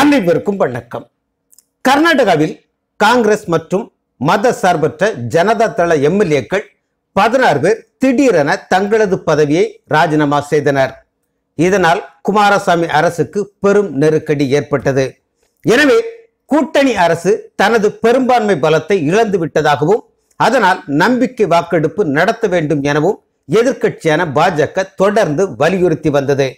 அனைவருக்கும் வணக்கம் கர்நாடகாவில் காங்கிரஸ் மற்றும் மத சார்பற்ற ஜனதா தள எம்எல்ஏக்கள் பதினாறு பேர் திடீரென தங்களது பதவியை ராஜினாமா செய்தனர் இதனால் குமாரசாமி அரசுக்கு பெரும் நெருக்கடி ஏற்பட்டது எனவே கூட்டணி அரசு தனது பெரும்பான்மை பலத்தை இழந்து விட்டதாகவும் அதனால் நம்பிக்கை வாக்கெடுப்பு நடத்த வேண்டும் எனவும் எதிர்க்கட்சியான பாஜக தொடர்ந்து வலியுறுத்தி வந்தது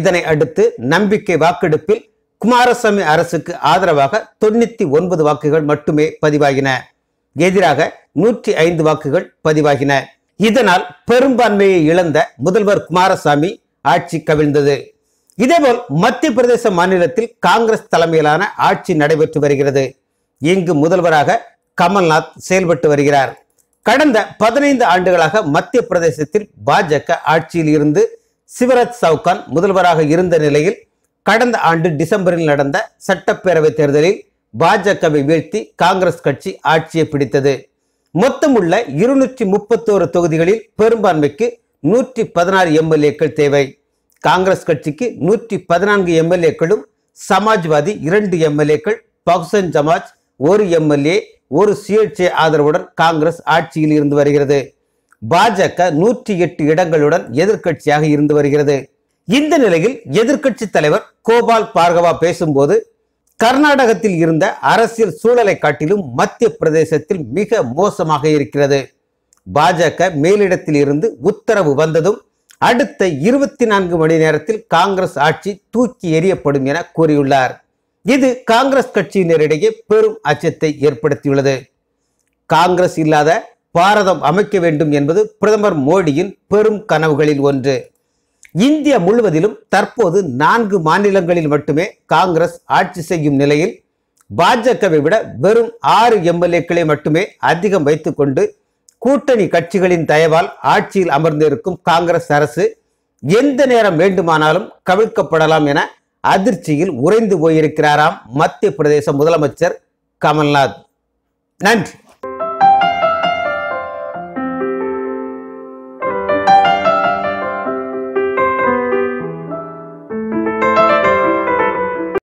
இதனை அடுத்து நம்பிக்கை வாக்கெடுப்பில் குமாரசாமி அரசுக்கு ஆதரவாக தொண்ணூத்தி ஒன்பது வாக்குகள் மட்டுமே பதிவாகின எதிராக நூற்றி ஐந்து வாக்குகள் பதிவாகின இதனால் பெரும்பான்மையை இழந்த முதல்வர் குமாரசாமி ஆட்சி கவிழ்ந்தது இதேபோல் மத்திய பிரதேச மாநிலத்தில் காங்கிரஸ் தலைமையிலான ஆட்சி நடைபெற்று வருகிறது இங்கு முதல்வராக கமல்நாத் செயல்பட்டு வருகிறார் கடந்த பதினைந்து ஆண்டுகளாக மத்திய பிரதேசத்தில் பாஜக ஆட்சியில் இருந்து சிவராஜ் சவுகான் முதல்வராக இருந்த நிலையில் கடந்த ஆண்டு டிசம்பரில் நடந்த சட்டப்பேரவை தேர்தலில் பாஜகவை வீழ்த்தி காங்கிரஸ் கட்சி ஆட்சியை பிடித்தது மொத்தமுள்ள இருநூற்றி முப்பத்தோரு தொகுதிகளில் பெரும்பான்மைக்கு நூற்றி பதினாறு எம்எல்ஏக்கள் தேவை காங்கிரஸ் கட்சிக்கு நூற்றி பதினான்கு எம்எல்ஏக்களும் சமாஜ்வாதி இரண்டு எம்எல்ஏக்கள் பகுசன் ஜமாஜ் ஒரு எம்எல்ஏ ஒரு சுயேட்சை ஆதரவுடன் காங்கிரஸ் ஆட்சியில் இருந்து வருகிறது பாஜக நூற்றி எட்டு இடங்களுடன் எதிர்க்கட்சியாக இருந்து வருகிறது இந்த நிலையில் எதிர்க்கட்சி தலைவர் கோபால் பார்கவா பேசும்போது கர்நாடகத்தில் இருந்த அரசியல் சூழலை காட்டிலும் மத்திய பிரதேசத்தில் மிக மோசமாக இருக்கிறது பாஜக மேலிடத்தில் இருந்து உத்தரவு வந்ததும் அடுத்த இருபத்தி நான்கு மணி நேரத்தில் காங்கிரஸ் ஆட்சி தூக்கி எறியப்படும் என கூறியுள்ளார் இது காங்கிரஸ் கட்சியினரிடையே பெரும் அச்சத்தை ஏற்படுத்தியுள்ளது காங்கிரஸ் இல்லாத பாரதம் அமைக்க வேண்டும் என்பது பிரதமர் மோடியின் பெரும் கனவுகளில் ஒன்று இந்தியா முழுவதிலும் தற்போது நான்கு மாநிலங்களில் மட்டுமே காங்கிரஸ் ஆட்சி செய்யும் நிலையில் பாஜகவை விட வெறும் ஆறு எம்எல்ஏக்களை மட்டுமே அதிகம் வைத்துக்கொண்டு கூட்டணி கட்சிகளின் தயவால் ஆட்சியில் அமர்ந்திருக்கும் காங்கிரஸ் அரசு எந்த நேரம் வேண்டுமானாலும் கவிழ்க்கப்படலாம் என அதிர்ச்சியில் உறைந்து போயிருக்கிறாராம் மத்திய பிரதேச முதலமைச்சர் கமல்நாத் நன்றி